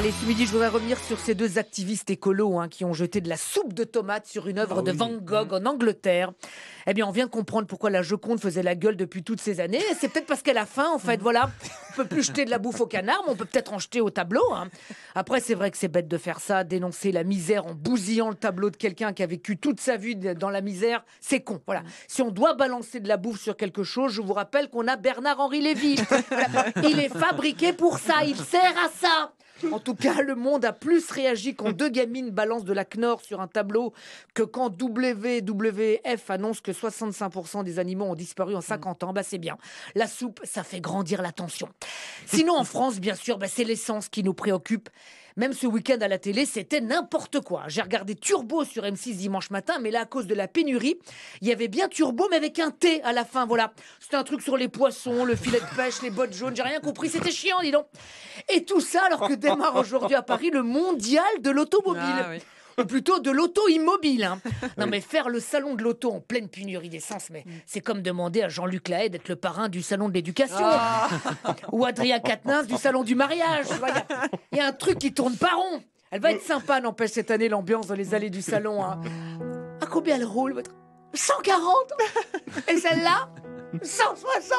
Allez, ce midi, je voudrais revenir sur ces deux activistes écolos hein, qui ont jeté de la soupe de tomate sur une œuvre ah de Van Gogh en Angleterre. Eh bien, on vient de comprendre pourquoi la Joconde faisait la gueule depuis toutes ces années. C'est peut-être parce qu'elle a faim, en fait. Voilà, on peut plus jeter de la bouffe au canard, mais on peut peut-être en jeter au tableau. Hein. Après, c'est vrai que c'est bête de faire ça, dénoncer la misère en bousillant le tableau de quelqu'un qui a vécu toute sa vie dans la misère, c'est con. Voilà. Si on doit balancer de la bouffe sur quelque chose, je vous rappelle qu'on a Bernard-Henri Lévy. Il est fabriqué pour ça, il sert à ça. En tout cas, le monde a plus réagi quand deux gamines balancent de la Knorr sur un tableau que quand WWF annonce que 65% des animaux ont disparu en 50 ans. Bah, c'est bien. La soupe, ça fait grandir l'attention. Sinon, en France, bien sûr, bah, c'est l'essence qui nous préoccupe. Même ce week-end à la télé, c'était n'importe quoi. J'ai regardé Turbo sur M6 dimanche matin, mais là, à cause de la pénurie, il y avait bien Turbo, mais avec un T à la fin, voilà. C'était un truc sur les poissons, le filet de pêche, les bottes jaunes, j'ai rien compris, c'était chiant, dis donc. Et tout ça alors que démarre aujourd'hui à Paris le mondial de l'automobile. Ah plutôt de l'auto immobile. Hein. Non, mais faire le salon de l'auto en pleine pénurie d'essence, mais mm. c'est comme demander à Jean-Luc Lahaye d'être le parrain du salon de l'éducation ah. ou Adrien Quatennens du salon du mariage. Il y, a un truc qui tourne pas rond. Elle va être sympa, n'empêche, cette année, l'ambiance dans les allées du salon. À hein. mm. ah, combien elle roule, 140 Et celle-là 160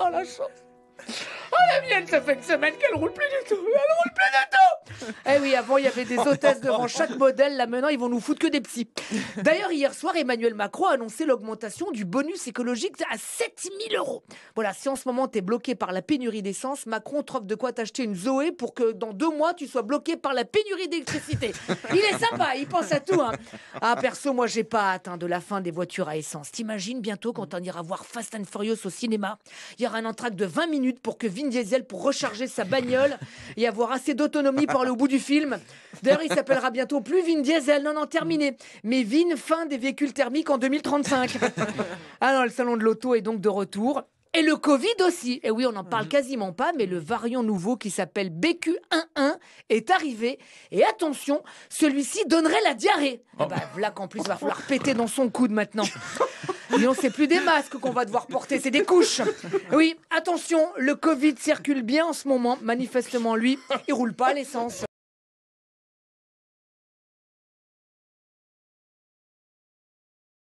Oh la chance Oh la mienne, ça fait une semaine qu'elle roule plus du tout Elle roule plus du tout eh oui, avant, il y avait des hôtesses devant chaque modèle. Là, maintenant, ils vont nous foutre que des psys. D'ailleurs, hier soir, Emmanuel Macron a annoncé l'augmentation du bonus écologique à 7000 euros. Voilà, si en ce moment, tu es bloqué par la pénurie d'essence, Macron trouve de quoi t'acheter une Zoé pour que dans deux mois, tu sois bloqué par la pénurie d'électricité. Il est sympa, il pense à tout. Hein. Ah, perso, moi, j'ai pas atteint de la fin des voitures à essence. T'imagines bientôt quand on ira voir Fast and Furious au cinéma, il y aura un entracte de 20 minutes pour que Vin Diesel, pour recharger sa bagnole et avoir assez d'autonomie pour aller au bout du film. D'ailleurs, il s'appellera bientôt plus Vin Diesel, non, non, terminé. Mais Vin, fin des véhicules thermiques en 2035. Alors, le salon de l'auto est donc de retour. Et le Covid aussi. Et eh oui, on n'en parle quasiment pas, mais le variant nouveau qui s'appelle BQ11 est arrivé. Et attention, celui-ci donnerait la diarrhée. Eh ben, Vlak bah, qu'en plus, va falloir péter dans son coude maintenant. Et on sait plus des masques qu'on va devoir porter, c'est des couches. Oui, attention, le Covid circule bien en ce moment. Manifestement, lui, il roule pas à l'essence.